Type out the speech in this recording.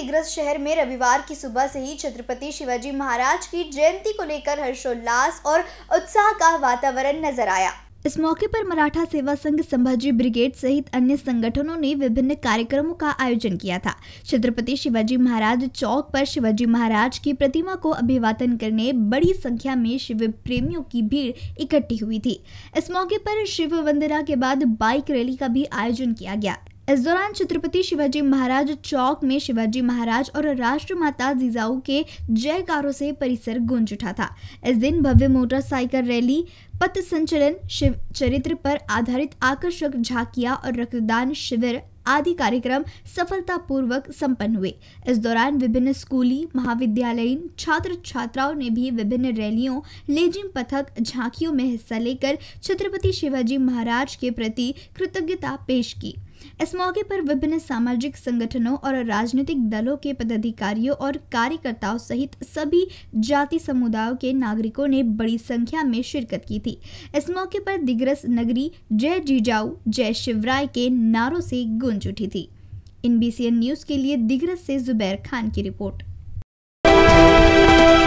दिग्रस शहर में रविवार की सुबह से ही छत्रपति शिवाजी महाराज की जयंती को लेकर हर्षोल्लास और उत्साह का वातावरण नजर आया इस मौके पर मराठा सेवा संघ संभाजी ब्रिगेड सहित अन्य संगठनों ने विभिन्न कार्यक्रमों का आयोजन किया था छत्रपति शिवाजी महाराज चौक पर शिवाजी महाराज की प्रतिमा को अभिवादन करने बड़ी संख्या में शिव प्रेमियों की भीड़ इकट्ठी हुई थी इस मौके पर शिव वंदना के बाद बाइक रैली का भी आयोजन किया गया इस दौरान छत्रपति शिवाजी महाराज चौक में शिवाजी महाराज और राष्ट्रमाता जीजाऊ के जयकारों से परिसर गूंज उठा था इस दिन भव्य मोटरसाइकिल रैली पथ संचलन शिव चरित्र पर आधारित आकर्षक झांकियां और रक्तदान शिविर आदि कार्यक्रम सफलतापूर्वक संपन्न हुए इस दौरान विभिन्न स्कूली महाविद्यालयीन छात्र छात्राओं ने भी विभिन्न रैलियों लेजिम पथक झांकियों में हिस्सा लेकर छत्रपति शिवाजी महाराज के प्रति कृतज्ञता पेश की इस मौके पर विभिन्न सामाजिक संगठनों और राजनीतिक दलों के पदाधिकारियों और कार्यकर्ताओं सहित सभी जाति समुदायों के नागरिकों ने बड़ी संख्या में शिरकत की थी इस मौके पर दिग्रस नगरी जय जीजाऊ जय शिवराय के नारों से गूंज उठी थी इन बीसीएन न्यूज़ के लिए दिग्रस से जुबैर खान की रिपोर्ट